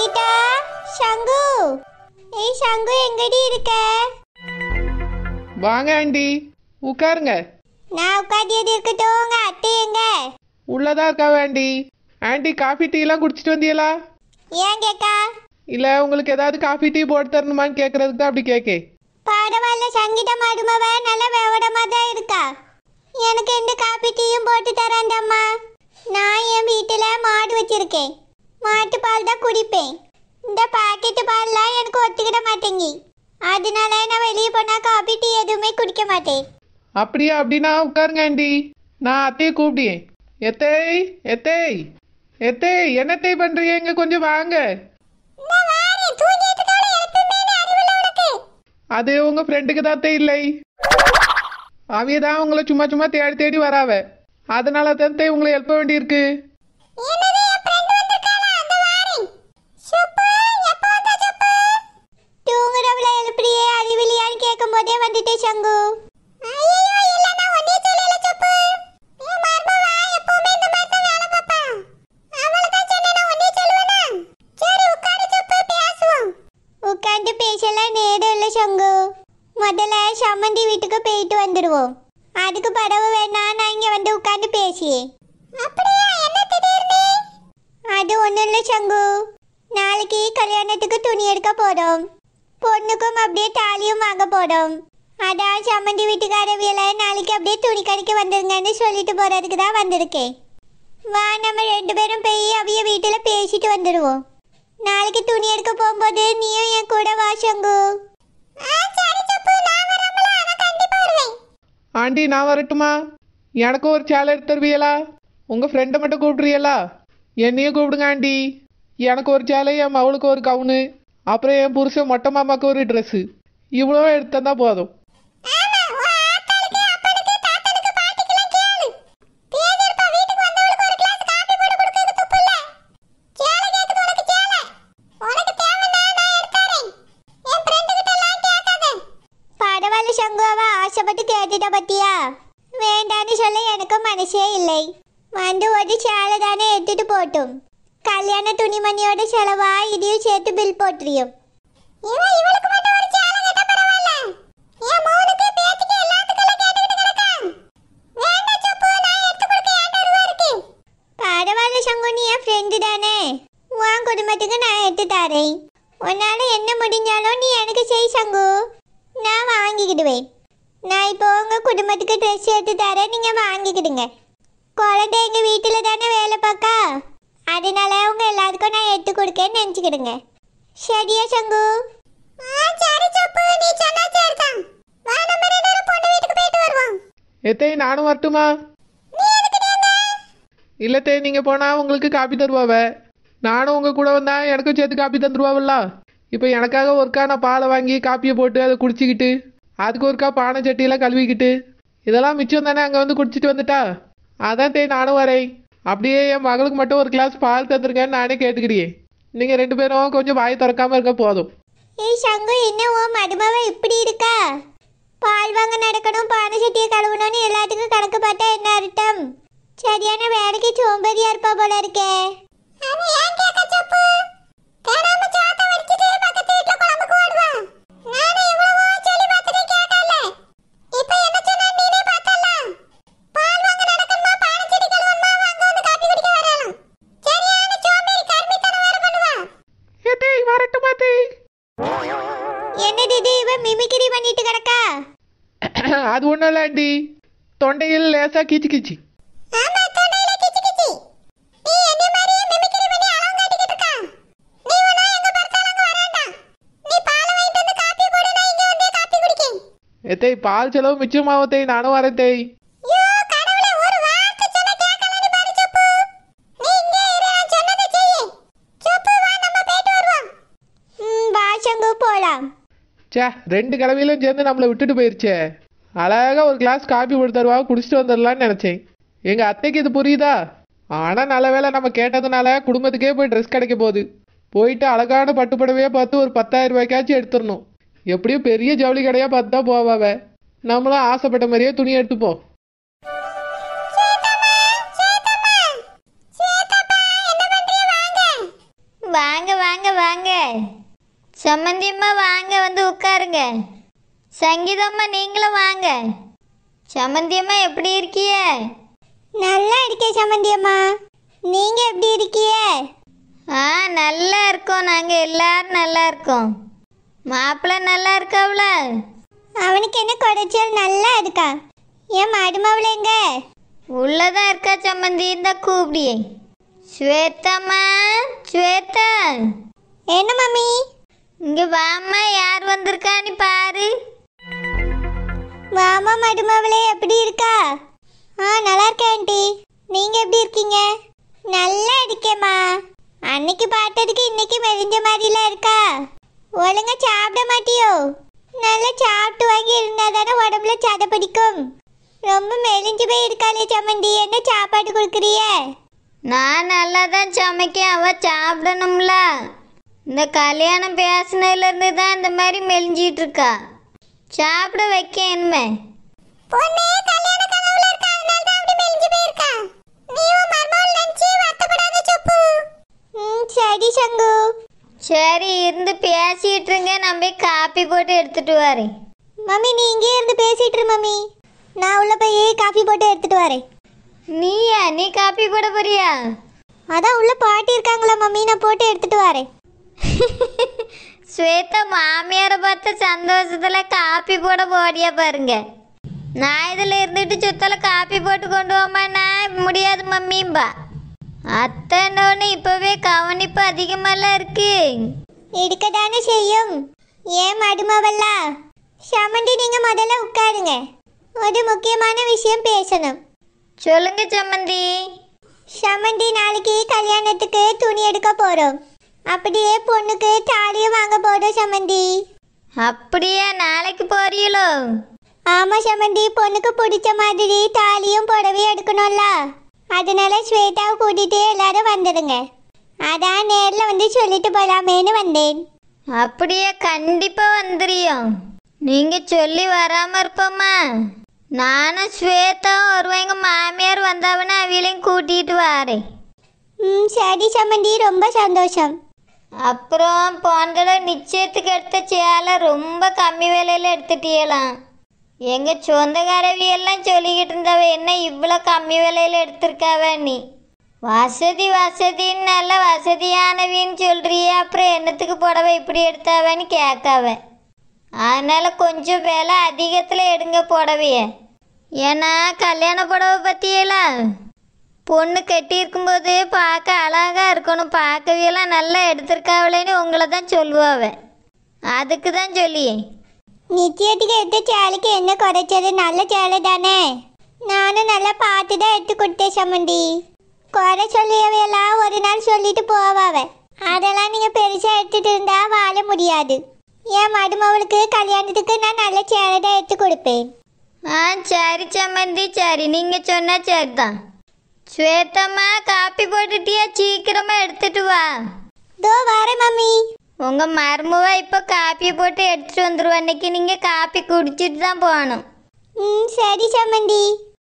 சங்கீதா சங்கு ஏய் சங்கு எங்கடி இருக்க வாங்க ஆண்டி உட்காருங்க நான் உட்கார்ந்தது இருக்கட்டும் உங்க அத்தை எங்க உள்ளதா இருக்கா ஆண்டி ஆண்டி காஃபி டீ எல்லாம் குடிச்சிட்டு வந்தியலா ஏன் கேக்கா இல்ல உங்களுக்கு ஏதாவது காஃபி டீ போட்டு தரணுமான்னு கேக்குறதுக்கு தான் அப்படி கேக்கே பரவாயில்ல சங்கீதா மருமவ நல்ல வேவடமா தான் இருக்கா எனக்கு எந்த காபி டீயும் போட்டு தரேன்டம்மா நான் என் வீட்டுல மாடு வச்சிருக்கேன் மாட்டு பால் தான் குடிப்பேன் இந்த பாக்கெட்டு பால்லாம் எனக்கு ஒத்துக்கிட மாட்டேங்கி அதனால நான் வெளியே போனா காபி டீ எதுவுமே குடிக்க மாட்டேன் அப்படியா அப்படின்னா உட்காருங்க ஆண்டி நான் அத்தையை கூப்பிடுவேன் எத்தேய் எத்தேய் எத்தேய் என்னத்தை பண்றீங்க இங்க கொஞ்சம் வாங்க அது உங்க ஃப்ரெண்டுக்கு தான் இல்லை அவையதான் தான் உங்களை சும்மா சும்மா தேடி தேடி வராவ அதனால தான் உங்களை எழுப்ப வேண்டியிருக்கு போதே வந்துட்டேன் சங்கு உட்காந்து பேசலாம் நேரம் இல்லை சங்கு முதல்ல சம்மந்தி வீட்டுக்கு போயிட்டு வந்துடுவோம் அதுக்கு படவு வேணா நான் இங்கே வந்து உட்காந்து பேசி அது ஒன்றும் இல்லை சங்கு நாளைக்கு கல்யாணத்துக்கு துணி எடுக்க போகிறோம் பொண்ணுக்கும் அப்படியே தாலியும் வாங்க போடும் அதான் சம்மந்தி வீட்டுக்கார வீட்டுக்காரவியல நாளைக்கு அப்படியே துணி கடைக்கு வந்துருங்கன்னு சொல்லிட்டு போறதுக்கு தான் வந்திருக்கேன் வா நம்ம ரெண்டு பேரும் போய் அவைய வீட்டில் பேசிட்டு வந்துடுவோம் நாளைக்கு துணி எடுக்க போகும்போது நீயும் என் கூட வாசங்கு ஆண்டி நான் வரட்டுமா எனக்கும் ஒரு சேலை எடுத்து தருவியலா உங்கள் ஃப்ரெண்டை மட்டும் கூப்பிடுறியலா என்னையும் கூப்பிடுங்க ஆண்டி எனக்கு ஒரு சேலை என் மவளுக்கு ஒரு கவுனு அப்புறம் என் புருஷன் மொட்டை மாமாக்கு ஒரு ட்ரெஸ்ஸு இவ்வளோ எடுத்தா போதும் ஆசைப்பட்டு கேட்டுட்ட பத்தியா வேண்டான்னு சொல்ல எனக்கும் மனசே இல்லை வந்து ஒரு சேலை தானே எடுத்துட்டு போட்டும் கல்யாண துணிமணியோட செலவா இதையும் சேர்த்து பில் போட்டுறியும் இவன் இவளுக்கு மட்டும் ஒரு சேலை கட்ட பரவாயில்ல என் மூணுக்கு பேத்திக்கு எல்லாத்துக்கும் கேட்டுக்கிட்டு கிடக்கான் வேண்டா சொப்பு நான் எடுத்து கொடுக்க ஏன்டா ரூபா இருக்கு பரவாயில்ல சங்கு நீ என் ஃப்ரெண்டு தானே உன் குடும்பத்துக்கு நான் எடுத்து தரேன் உன்னால என்ன முடிஞ்சாலும் நீ எனக்கு செய் சங்கு நான் வாங்கிக்கிடுவேன் நான் இப்போ உங்கள் குடும்பத்துக்கு ட்ரெஸ் எடுத்து தரேன் நீங்கள் வாங்கிக்கிடுங்க குழந்தை எங்கள் வீட்டில் தானே வேலை பார்க்கா அதனால உங்க எல்லாருக்கும் நான் எடுத்து கொடுக்கேன்னு நினச்சிக்கிடுங்க சரியா சங்கு எத்தையும் நானும் வரட்டுமா இல்லத்தே நீங்கள் போனால் உங்களுக்கு காப்பி தருவாவ நானும் உங்கள் கூட வந்தால் எனக்கும் சேர்த்து காப்பி தந்துருவாவில்ல இப்போ எனக்காக ஒருக்கா நான் பாலை வாங்கி காப்பியை போட்டு அதை குடிச்சிக்கிட்டு அதுக்கு ஒருக்கா பானை சட்டியெல்லாம் கழுவிக்கிட்டு இதெல்லாம் மிச்சம் தானே அங்கே வந்து குடிச்சிட்டு வந்துட்டா அதான் தே நானும் வரேன் அப்படியே என் மகளுக்கு மட்டும் ஒரு கிளாஸ் பால் தந்துருங்கன்னு நானே கேட்டுக்கிறியே நீங்க ரெண்டு பேரும் கொஞ்சம் வாய் திறக்காம இருக்க போதும் ஏய் சங்கு என்ன ஓ மதுமாவா இப்படி இருக்கா பால் வாங்க நடக்கணும் பானை சட்டியை கழுவணும்னு எல்லாத்துக்கும் கணக்கு பார்த்தா என்ன அர்த்தம் சரியான வேலைக்கு சோம்பேறியா இருப்பா போல இருக்கே இது இவன் மிமிக்கிரி பண்ணிட்டு கிடக்கா அது ஒண்ணும் இல்ல ஆண்டி தொண்டையில் லேசா கீச்சு கீச்சு எத்தை பால் செலவு மிச்சமாவத்தை நானும் வரத்தேய் சே ரெண்டு கிழமையிலும் சேர்ந்து நம்மளை விட்டுட்டு போயிருச்சே அழகாக ஒரு கிளாஸ் காஃபி போட்டு தருவா குடிச்சிட்டு வந்துடலான்னு நினச்சேன் எங்கள் அத்தைக்கு இது புரியுதா ஆனால் நல்ல வேலை நம்ம கேட்டதுனால குடும்பத்துக்கே போய் ட்ரெஸ் கிடைக்க போகுது போயிட்டு அழகான பட்டுப்படவையே பார்த்து ஒரு பத்தாயிரம் ரூபாய்க்காச்சும் எடுத்துடணும் எப்படியும் பெரிய ஜவுளி கடையாக பார்த்து தான் போவாவ நம்மளும் ஆசைப்பட்ட மாதிரியே துணி எடுத்துப்போம் வாங்க வாங்க வாங்க சம்மந்தியம்மா வாங்க வந்து உட்காருங்க சங்கீதம்மா நீங்களும் வாங்க சம்மந்தியம்மா எப்படி இருக்கிய நல்லா இருக்கேன் சம்மந்தியம்மா நீங்கள் எப்படி இருக்கிய ஆ நல்லா இருக்கோம் நாங்கள் எல்லாரும் நல்லா இருக்கோம் மாப்பிள்ளை நல்லா இருக்காவில அவனுக்கு என்ன குறைச்சல் நல்லா இருக்கா ஏன் மாடுமாவில் எங்க உள்ளதான் இருக்கா சம்மந்தி இந்த கூப்பிடியே ஸ்வேத்தம்மா ஸ்வேத்தா என்ன மம்மி இங்க வாமா யார் வந்திருக்கான்னு பாரு வாமா மடுமாவளே எப்படி இருக்கா ஆ நல்லா இருக்கேன்டி நீங்க எப்படி இருக்கீங்க நல்லா இருக்கேம்மா அன்னைக்கு பாட்டதுக்கு இன்னைக்கு மெதிஞ்ச மாதிரிலாம் இருக்கா ஒழுங்கா சாப்பிட மாட்டியோ நல்லா சாப்பிட்டு வாங்கி இருந்தா தானே உடம்புல சத பிடிக்கும் ரொம்ப மெலிஞ்சு போய் இருக்காளே சம்மந்தி என்ன சாப்பாடு கொடுக்குறிய நான் நல்லா தான் சமைக்க அவ சாப்பிடணும்ல இந்த கல்யாணம் பேசினதுலேருந்து தான் இந்த மாதிரி மெலிஞ்சிட்டு இருக்கா சாப்பிட வைக்க என்ன சரி சங்கு சரி இருந்து பேசிட்டு இருங்க நான் போய் காப்பி போட்டு எடுத்துட்டு வரேன் மம்மி நீ இங்கே இருந்து பேசிட்டு மம்மி நான் உள்ள போய் காப்பி போட்டு எடுத்துட்டு வரேன் நீயா நீ காப்பி போட போறியா அதான் உள்ள பாட்டி இருக்காங்களா மம்மி நான் போட்டு எடுத்துட்டு வரேன் ஸ்வேதா மாமியாரை பார்த்த சந்தோஷத்தில் காப்பி போட போடியா பாருங்க நான் இதில் இருந்துட்டு சுத்தல காப்பி போட்டு கொண்டு போமாண்ணா முடியாது மம்மியும்பா அத்தனோன்னு இப்போவே கவனிப்பு அதிகமெல்லாம் இருக்கு இருக்கதானே செய்யும் ஏன் மடுமவல்லா சமந்தி நீங்கள் முதல்ல உட்காருங்க ஒரு முக்கியமான விஷயம் பேசணும் சொல்லுங்க சமந்தி சமந்தி நாளைக்கு கல்யாணத்துக்கு துணி எடுக்க போகிறோம் அப்படியே பொண்ணுக்கு தாலியை வாங்க போறோம் சமந்தி அப்படியே நாளைக்கு போறீங்களோ ஆமா சமந்தி பொண்ணுக்கு பிடிச்ச மாதிரி தாலியும் புடவையும் எடுக்கணும்ல அதனால ஸ்வேதாவை கூட்டிட்டு எல்லாரும் வந்துடுங்க அதான் நேரில் வந்து சொல்லிட்டு போலாமேன்னு வந்தேன் அப்படியே கண்டிப்பா வந்துடும் நீங்க சொல்லி வராம இருப்போமா நானும் ஸ்வேதா வருவேங்க மாமியார் வந்தாவன்னு அவளையும் கூட்டிட்டு வாரேன் ம் சரி சமந்தி ரொம்ப சந்தோஷம் அப்புறம் போன்ற நிச்சயத்துக்கு எடுத்த சேலை ரொம்ப கம்மி விலையில் எடுத்துட்டியலாம் எங்கள் எல்லாம் சொல்லிக்கிட்டு இருந்தவ என்ன இவ்வளோ கம்மி விலையில் எடுத்திருக்காவ நீ வசதி வசதின்னு நல்ல வசதியானவின்னு சொல்கிறியே அப்புறம் என்னத்துக்கு புடவை இப்படி எடுத்தாவன்னு கேட்காவ அதனால் கொஞ்சம் விலை அதிகத்தில் எடுங்க புடவைய ஏன்னா கல்யாண புடவை பற்றியெல்லாம் பொண்ணு கட்டியிருக்கும்போது பார்க்க அழகாக இருக்கணும் பார்க்கவேலாம் நல்லா எடுத்துருக்காவலேன்னு உங்களை தான் சொல்லுவாவே அதுக்கு தான் சொல்லியே நிச்சயத்துக்கு எடுத்த சேலைக்கு என்ன குறைச்சது நல்ல சேலை தானே நானும் நல்லா பார்த்து தான் எடுத்து கொடுத்தேன் சமந்தி குறை சொல்லியவையெல்லாம் ஒரு நாள் சொல்லிட்டு போவாவ அதெல்லாம் நீங்கள் பெருசாக எடுத்துட்டு இருந்தால் வாழ முடியாது என் மருமவளுக்கு கல்யாணத்துக்கு நான் நல்ல சேலை தான் எடுத்து கொடுப்பேன் ஆ சரி சமந்தி சரி நீங்கள் சொன்னால் சரி தான் ஸ்வேதம்மா காப்பி போட்டுட்டியா சீக்கிரமா எடுத்துட்டு வா தோ வரேன் மம்மி உங்க மருமவா இப்ப காப்பி போட்டு எடுத்துட்டு வந்துருவா அன்னைக்கு நீங்க காப்பி குடிச்சிட்டு தான் போகணும் ம் சரி சம்மந்தி